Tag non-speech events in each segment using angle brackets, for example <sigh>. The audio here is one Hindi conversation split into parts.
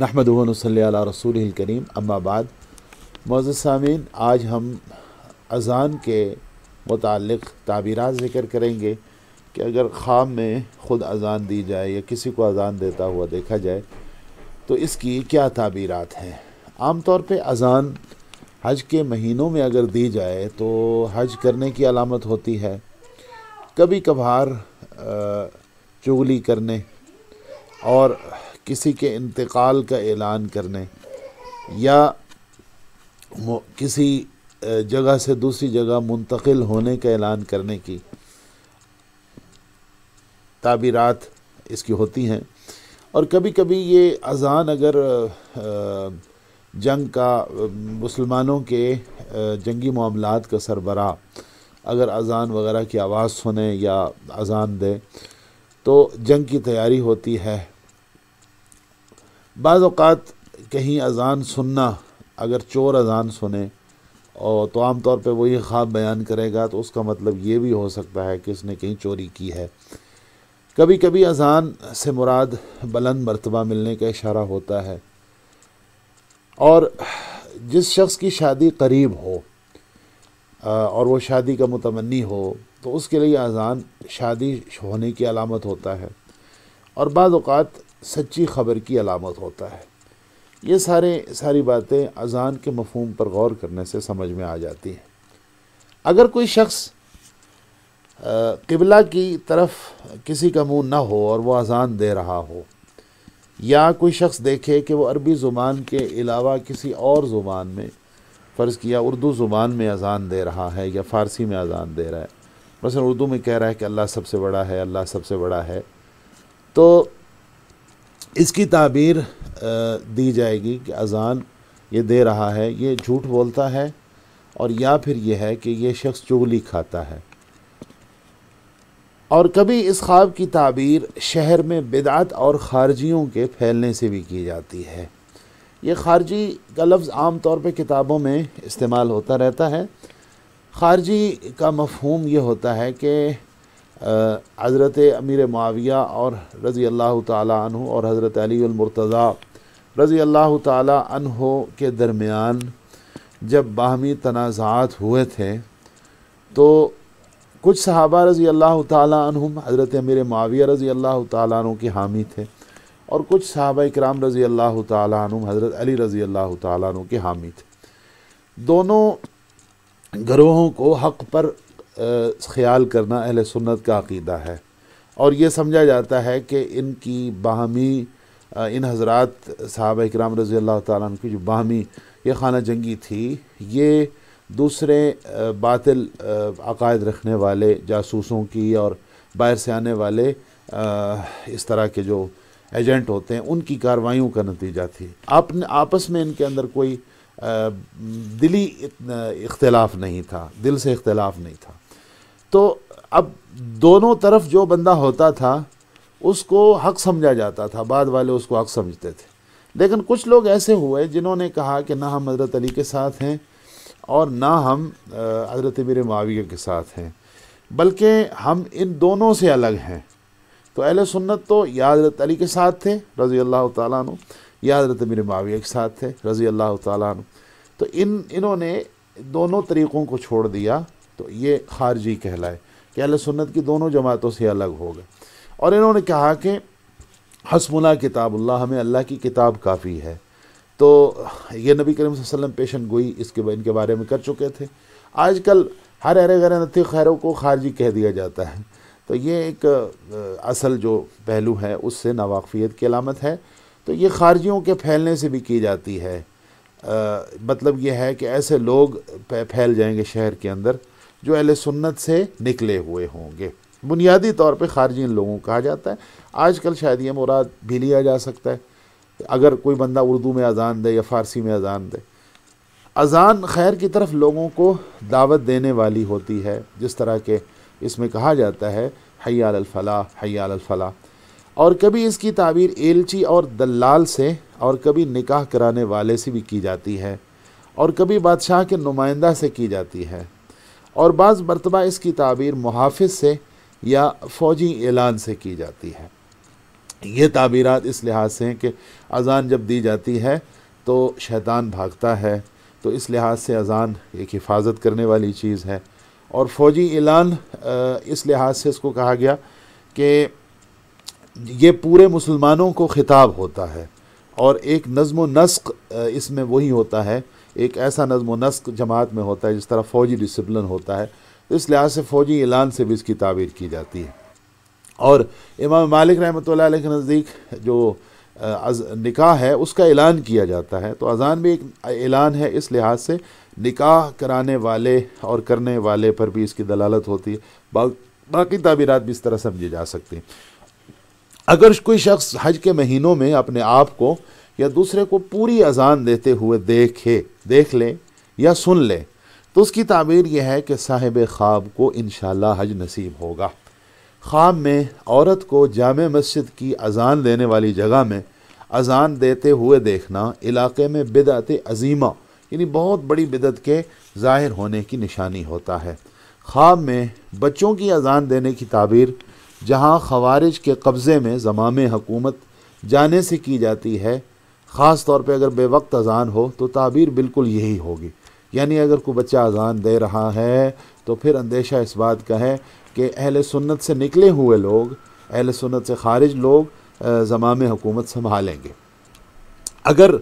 नहमद वसल्ला रसूल करीम अम्माबाद मौज़ सामीन आज हम अज़ान के मतलब ताबीर ज़िक्र करेंगे कि अगर ख़्वाब में ख़ुद अज़ान दी जाए या किसी को अज़ान देता हुआ देखा जाए तो इसकी क्या ताबीरत हैं आम तौर पर अज़ान हज के महीनों में अगर दी जाए तो हज करने की अलामत होती है कभी कभार चुगली करने और किसी के इंतकाल का ऐलान करने या किसी जगह से दूसरी जगह मुंतकिल होने का ऐलान करने की ताबीरात इसकी होती हैं और कभी कभी ये अजान अगर जंग का मुसलमानों के जंगी मामलों का सरबरा अगर अजान वगैरह की आवाज़ सुने या अजान दे तो जंग की तैयारी होती है बाज़ात कहीं अजान सुनना अगर चोर अजान सुने और तो आम तौर पर वही ख्वाब बयान करेगा तो उसका मतलब ये भी हो सकता है कि उसने कहीं चोरी की है कभी कभी अजान से मुराद बुलंद मरतबा मिलने का इशारा होता है और जिस शख्स की शादी करीब हो और वो शादी का मुतमनी हो तो उसके लिए अजान शादी होने की अलामत होता है और बाज़ात सच्ची खबर की अलामत होता है ये सारे सारी बातें अज़ान के मफहम पर गौर करने से समझ में आ जाती हैं अगर कोई शख्स किबला की तरफ किसी का मुंह ना हो और वो अज़ान दे रहा हो या कोई शख्स देखे कि वो अरबी ज़ुबान के अलावा किसी और ज़ुबान में फ़र्ज़ किया उर्दू ज़ुबान में अज़ान दे रहा है या फ़ारसी में अज़ान दे रहा है मसलन उर्दू में कह रहा है कि अल्लाह सबसे बड़ा है अल्लाह सबसे बड़ा है तो इसकी ताबीर दी जाएगी कि अज़ान ये दे रहा है ये झूठ बोलता है और या फिर यह है कि ये शख्स चुगली खाता है और कभी इस ख्वाब की ताबीर शहर में बिदात और खारजियों के फैलने से भी की जाती है ये खारजी का लफ्ज़ आम तौर पर किताबों में इस्तेमाल होता रहता है खारजी का मफहूम ये होता है कि हज़रत अमीर माविया और रज़ी अल्लाह तु और हज़रत अलीमरतज़ा रज़ी अल्लाह तहो के दरमियान जब बाहमी तनाज़ात हुए थे तो कुछ सहाबा रज़ी अल्लाह तुम हज़रत अमीर माविया रज़ी अल्लाह तु के हामी थे और कुछ सहाबा इक्राम रज़ी अल्लाह तुम हज़रत अली रज़ी अल्लाह तु के हामी थे दोनों गरोहों को हक़ पर ख्याल करना अहल सुन्नत का अकीदा है और ये समझा जाता है कि इनकी बाहमी इन हजरात साहब इक्राम रज़ी अल्लाह तुम की जो बाहमी ये खाना जंगी थी ये दूसरे बातिल अकायद रखने वाले जासूसों की और बाहर से आने वाले इस तरह के जो एजेंट होते हैं उनकी कार्रवाइयों का नतीजा थी आपने आपस में इनके अंदर कोई दिली इख्तलाफ नहीं था दिल से इख्तलाफ नहीं था तो अब दोनों तरफ जो बंदा होता था उसको हक समझा जाता था बाद वाले उसको हक समझते थे लेकिन कुछ लोग ऐसे हुए जिन्होंने कहा कि ना हम हज़रत अली के साथ हैं और ना हम हज़रत मेरे माविया के साथ हैं बल्कि हम इन दोनों से अलग हैं तो अहल सुन्नत तो या हज़रत अली के साथ थे रज़ी अल्लाह तु या हज़रत मीर माविया के साथ थे रज़ी अल्लाह तु तो इन इन्होंने दोनों तरीक़ों को छोड़ दिया तो ये खारजी कहलाए कि अल सुन्नत की दोनों जमातों से अलग हो गए और इन्होंने कहा कि हसमुल्ला किताबुल्ला हमें अल्लाह की किताब काफ़ी है तो ये नबी करीम वसल्लम पेशन गोई इसके इनके बारे में कर चुके थे आजकल हर अरे गरे नती खैरों को खारजी कह दिया जाता है तो ये एक असल जो पहलू है उससे नावाकफियत की अलामत है तो ये खारजियों के फैलने से भी की जाती है आ, मतलब ये है कि ऐसे लोग फैल जाएंगे शहर के अंदर जो अहल सुन्नत से निकले हुए होंगे बुनियादी तौर पर खारजी इन लोगों को कहा जाता है आजकल शायद ये मुराद भी लिया जा सकता है अगर कोई बंदा उर्दू में अजान दे या फ़ारसी में अजान दे अजान खैर की तरफ लोगों को दावत देने वाली होती है जिस तरह के इसमें कहा जाता है हयालफलाह हयालफलाह और कभी इसकी ताबीर एलची और दलाल से और कभी निकाह कराने वाले से भी की जाती है और कभी बादशाह के नुमाइंदा से की जाती है और बाज़ मरतबा इसकी ताबीर मुहाफ़ से या फ़ौजी ऐलान से की जाती है ये ताबीरत इस लिहाज से हैं कि अज़ान जब दी जाती है तो शैतान भागता है तो इस लिहाज से अज़ान एक हिफाजत करने वाली चीज़ है और फ़ौजी ऐलान इस लिहाज से इसको कहा गया कि ये पूरे मुसलमानों को ख़िताब होता है और एक नज़म नस्क इसमें वही होता है एक ऐसा नज्म नस्क जमात में होता है जिस तरह फ़ौजी डिसिप्लिन होता है तो इस लिहाज से फ़ौजी ऐलान से भी इसकी ताबीर की जाती है और इमाम मालिक रहमत के नज़दीक जो निकाह है उसका ऐलान किया जाता है तो अज़ान भी एक ऐलान है इस लिहाज से निकाह कराने वाले और करने वाले पर भी इसकी दलालत होती है बा, बाकी ताबीरत भी इस तरह समझी जा सकती हैं अगर कोई शख्स हज के महीनों में अपने आप को या दूसरे को पूरी अजान देते हुए देखे देख लें या सुन लें तो उसकी ताबीर यह है कि साहिब ख्वाब को इन हज नसीब होगा ख्वाब में औरत को जाम मस्जिद की अजान देने वाली जगह में अजान देते हुए देखना इलाके में बिदत अजीमा यानी बहुत बड़ी बिदत के ज़ाहिर होने की निशानी होता है ख्वाब में बच्चों की अजान देने की ताबीर जहाँ खवारिज के कब्ज़े में ज़माम हकूमत जाने से की जाती है ख़ास तौर पे अगर बेवक्त अजान हो तो ताबीर बिल्कुल यही होगी यानी अगर कोई बच्चा अजान दे रहा है तो फिर अंदेशा इस बात का है कि अहल सुन्नत से निकले हुए लोग अहल सुन्नत से खारिज लोग ज़माम हुकूमत संभालेंगे अगर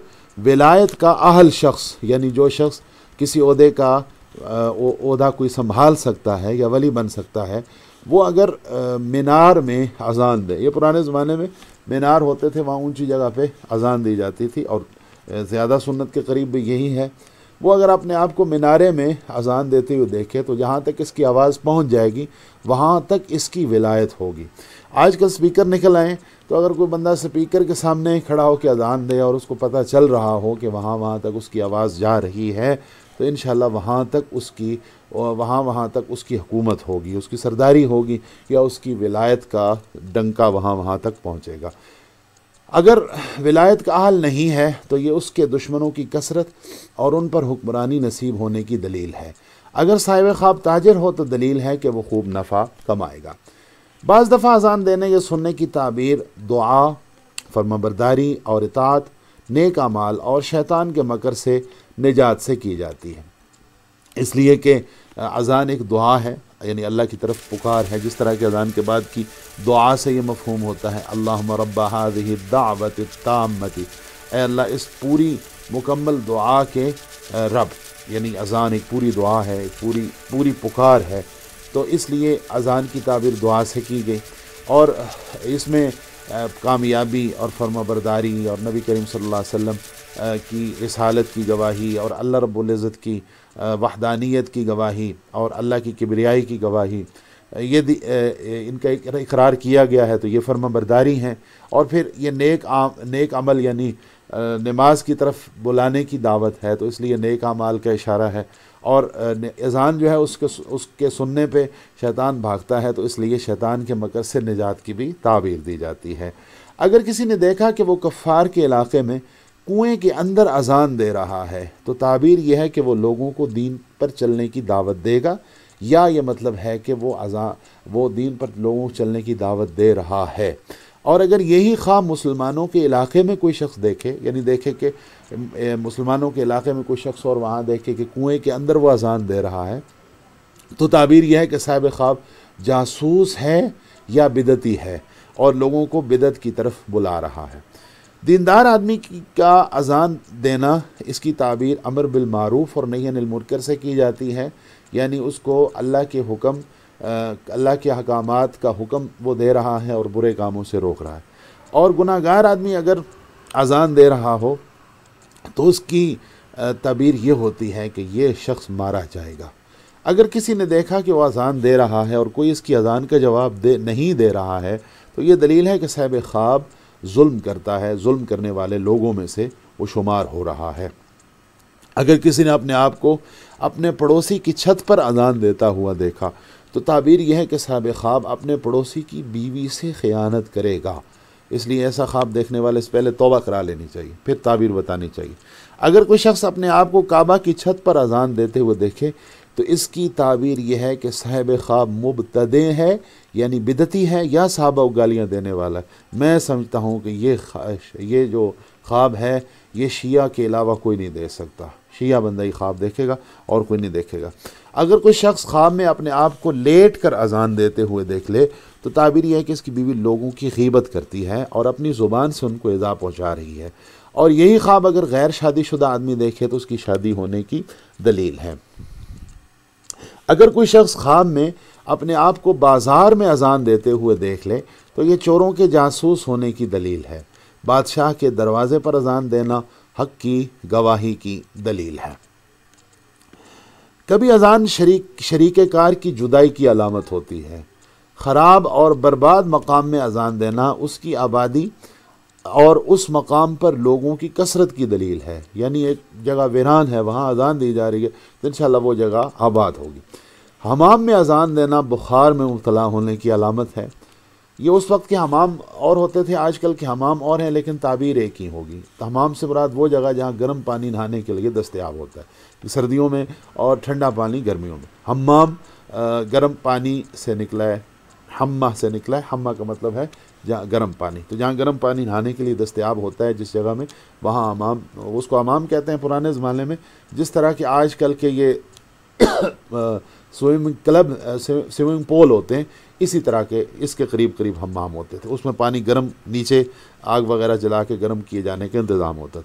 विलायत का अहल शख्स यानी जो शख्स किसी अहदे का अहदा कोई संभाल सकता है या वली बन सकता है वो अगर मीनार में अजान दे ये पुराने ज़माने में मीनार होते थे वहाँ ऊंची जगह पे अजान दी जाती थी और ज़्यादा सुन्नत के करीब भी यही है वो अगर अपने आप को मीनारे में अजान देते हुए देखे तो जहाँ तक इसकी आवाज़ पहुँच जाएगी वहाँ तक इसकी विलायत होगी आजकल स्पीकर निकल आए तो अगर कोई बंदा स्पीकर के सामने खड़ा होकर अजान दे और उसको पता चल रहा हो कि वहाँ वहाँ तक उसकी आवाज़ जा रही है तो इन वहाँ तक उसकी वहाँ वहाँ तक उसकी हुकूमत होगी उसकी सरदारी होगी या उसकी विलायत का डंका वहाँ वहाँ तक पहुँचेगा अगर विलायत का हाल नहीं है तो ये उसके दुश्मनों की कसरत और उन पर हुक्मरानी नसीब होने की दलील है अगर साहिब ख्वाब ताजर हो तो दलील है कि वो खूब नफ़ा कमाएगा बज़ दफ़ा अजान देने या सुनने की ताबीर दुआ फर्माबरदारी और इतात नेक अमाल और शैतान के मकर से निजात से की जाती है इसलिए कि अज़ान एक दुआ है यानी अल्लाह की तरफ पुकार है जिस तरह के अज़ान के बाद की दुआ से ये मफहूम होता है अल्लाह रब्बा दावत तामती अल्लाह इस पूरी मुकम्मल दुआ के रब यानी अज़ान एक पूरी दुआ है एक पूरी पूरी पुकार है तो इसलिए अज़ान की ताबीर दुआ से की गई और इसमें कामयाबी और फर्माबरदारी और नबी करीम सल्लल्लाहु अलैहि वसल्लम की रिसालत की गवाही और अल्लाह रबुल्ज़त की वहदानियत की गवाही और अल्लाह की किबरियाई की गवाही ये इनका इकरार किया गया है तो ये फर्मा बरदारी हैं और फिर ये नेक आम नेक अमल यानी नमाज की तरफ बुलाने की दावत है तो इसलिए नेक अमाल का इशारा है और अजान जो है उसके उसके सुनने पे शैतान भागता है तो इसलिए शैतान के मकर से निजात की भी ताबीर दी जाती है अगर किसी ने देखा कि वो कफ़ार के इलाके में कुएं के अंदर अजान दे रहा है तो ताबीर यह है कि वो लोगों को दीन पर चलने की दावत देगा या ये मतलब है कि वो अजा वो दीन पर लोगों को चलने की दावत दे रहा है और अगर यही ख्वाब मुसलमानों के इलाके में कोई शख्स देखे यानी देखे कि मुसलमानों के इलाके में कोई शख्स और वहाँ देखे कि कुएं के अंदर वह अजान दे रहा है तो ताबीर यह है कि साहब ख्वाब जासूस है या बिदती है और लोगों को बिदत की तरफ बुला रहा है दीनदार आदमी का अजान देना इसकी ताबीर अमर बिलमूफ और नैन अलमुनकर से की जाती है यानी उसको अल्लाह के हुक्म अल्लाह के अहकाम का हुक्म वो दे रहा है और बुरे कामों से रोक रहा है और गुनागार आदमी अगर अजान दे रहा हो तो उसकी तबीर ये होती है कि ये शख्स मारा जाएगा अगर किसी ने देखा कि वह अजान दे रहा है और कोई इसकी अजान का जवाब दे नहीं दे रहा है तो ये दलील है कि साहब ख्वाब जुल्म करता है जुल्म करने वाले लोगों में से वो शुमार हो रहा है अगर किसी ने अपने आप को अपने पड़ोसी की छत पर अजान देता हुआ देखा तो ताबीर यह है कि साहब ख्वाब अपने पड़ोसी की बीवी से ख़यानत करेगा इसलिए ऐसा ख्वाब देखने वाले से पहले तोबा करा लेनी चाहिए फिर ताबीर बतानी चाहिए अगर कोई शख्स अपने आप को काबा की छत पर अजान देते हुए देखे तो इसकी ताबीर यह है कि साहब ख्वाब मुबतदे है यानी बिदती है या साहबा को गालियाँ देने वाला मैं समझता हूँ कि ये ये जो ख्वाब है ये शिया के अलावा कोई नहीं देख सकता शिया बंदा ही ख्वाब देखेगा और कोई नहीं देखेगा अगर कोई शख्स ख्वाब में अपने आप को लेट कर अजान देते हुए देख ले तो ताबीर यह है कि इसकी बीवी लोगों की गीबत करती है और अपनी ज़ुबान से उनको इज़ा पहुँचा रही है और यही ख्वाब अगर गैर शादीशुदा आदमी देखे तो उसकी शादी होने की दलील है अगर कोई शख्स ख्वाब में अपने आप को बाजार में अजान देते हुए देख ले तो ये चोरों के जासूस होने की दलील है बादशाह के दरवाज़े पर अजान देना हक की गवाही की दलील है कभी अजान शरीक शरीक कार की जुदाई की अलामत होती है ख़राब और बर्बाद मकाम में अजान देना उसकी आबादी और उस मकाम पर लोगों की कसरत की दलील है यानी एक जगह वीरान है वहाँ अजान दी जा रही है तो इन वो जगह आबाद होगी हमाम में अजान देना बुखार में मुबला होने की अलामत है ये उस वक्त के हमाम और होते थे आजकल के हमाम और हैं लेकिन ताबीर एक ही होगी तो हमाम से मुराद वो जगह जहाँ गर्म पानी नहाने के लिए दस्तियाब होता है सर्दियों में और ठंडा पानी गर्मियों में हमाम गर्म पानी से निकला है हम से निकला है हम का मतलब है जहाँ गर्म पानी तो जहाँ गर्म पानी नहाने के लिए दस्तियाब होता है जिस जगह में वहाँ अमाम उसको अमाम कहते हैं पुराने ज़माने में जिस तरह के आज कल के ये स्विमिंग क्लब स्विमिंग पूल होते हैं इसी तरह के इसके करीब करीब हमाम होते थे उसमें पानी गर्म नीचे आग वगैरह जला के गर्म किए जाने का इंतज़ाम होता था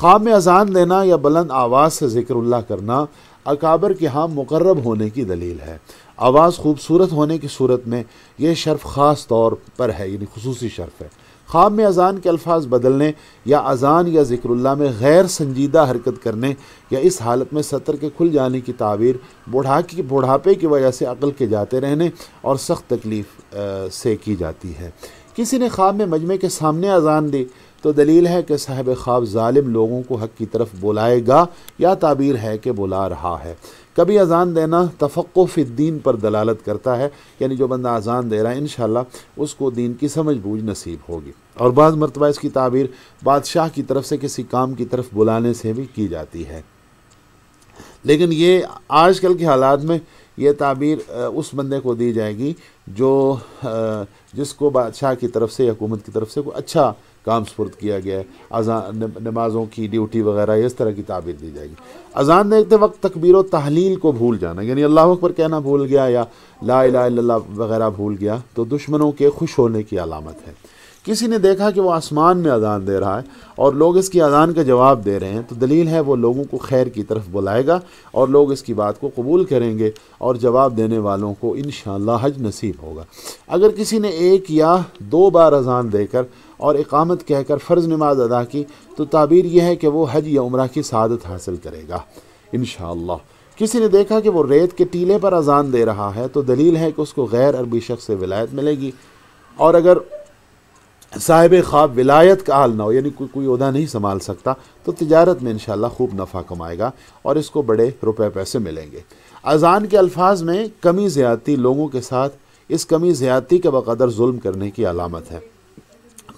ख्वाब में अजान देना या बुलंद आवाज़ से जिक्र करना अकाबर के हाँ मुकर्रब होने की दलील है आवाज़ खूबसूरत होने की सूरत में यह शर्फ ख़ास तौर पर है यानी खसूसी शर्फ है ख्वाब में अजान के अल्फाज बदलने या अजान या जिक्रल्ला में गैर संजीदा हरकत करने या इस हालत में सतर के खुल जाने की तावीर बुढ़ा की बुढ़ापे की वजह से अकल के जाते रहने और सख्त तकलीफ़ से की जाती है किसी ने ख्वाब में मजमे के सामने अजान दी तो दलील है कि साहब ख्वाब ालिम लोगों को हक की तरफ बुलाएगा या ताबीर है कि बुला रहा है कभी अज़ान देना दीन पर दलालत करता है यानी जो बंदा अज़ान दे रहा है इन शाला उसको दीन की समझ बूझ नसीब होगी और बाद मरतबा इसकी ताबीर बादशाह की तरफ से किसी काम की तरफ बुलाने से भी की जाती है लेकिन ये आजकल के हालात में ये ताबीर उस बंदे को दी जाएगी जो जिसको बादशाह की तरफ से हुकूमत की तरफ से कोई अच्छा काम स्पुर्द किया गया है अजान नमाज़ों की ड्यूटी वगैरह इस तरह की ताबीर दी जाएगी अजान देखते वक्त तकबीर व तहलील को भूल जाना यानी अल्लाह पर कहना भूल गया या ला ला वगैरह भूल गया तो दुश्मनों के खुश होने की अलामत है किसी ने देखा कि वो आसमान में अजान दे रहा है और लोग इसकी अजान का जवाब दे रहे हैं तो दलील है वो लोगों को खैर की तरफ बुलाएगा और लोग इसकी बात को कबूल करेंगे और जवाब देने वालों को इन हज नसीब होगा अगर किसी ने एक या दो बार अजान देकर और इकामत कहकर फ़र्ज़ नमाज अदा की तो ताबीर यह है कि वो हज या उम्र की सदत हासिल करेगा इन किसी ने देखा कि वो रेत के टीले पर अजान दे रहा है तो दलील है कि उसको गैर अरबी शख्स से विलायत मिलेगी और अगर साहिब ख्वाब विलायत का आल ना हो यानी कोई कोई उहदा नहीं संभाल सकता तो तजारत में इन खूब नफ़ा कमाएगा और इसको बड़े रुपए पैसे मिलेंगे अजान के अल्फाज में कमी ज़्यादती लोगों के साथ इस कमी ज़्यादती के बकदर जुल्म करने की अलामत है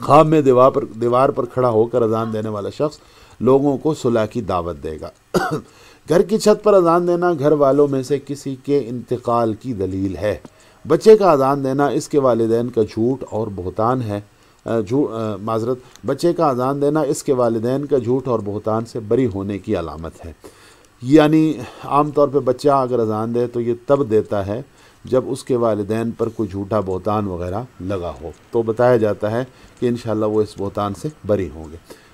खाम में दीवार पर दीवार पर खड़ा होकर अजान देने वाला शख्स लोगों को सुलह की दावत देगा <clears throat> घर की छत पर अजान देना घर वालों में से किसी के इंतकाल की दलील है बच्चे का अजान देना इसके वालदेन का झूठ और बहतान है झूठ माजरत बच्चे का अजान देना इसके वालदेन का झूठ और बहतान से बरी होने की अलामत है यानी आम तौर बच्चा अगर अजान दे तो ये तब देता है जब उसके वालदेन पर कोई झूठा बहतान वगैरह लगा हो तो बताया जाता है कि इन वो इस बहतान से बरी होंगे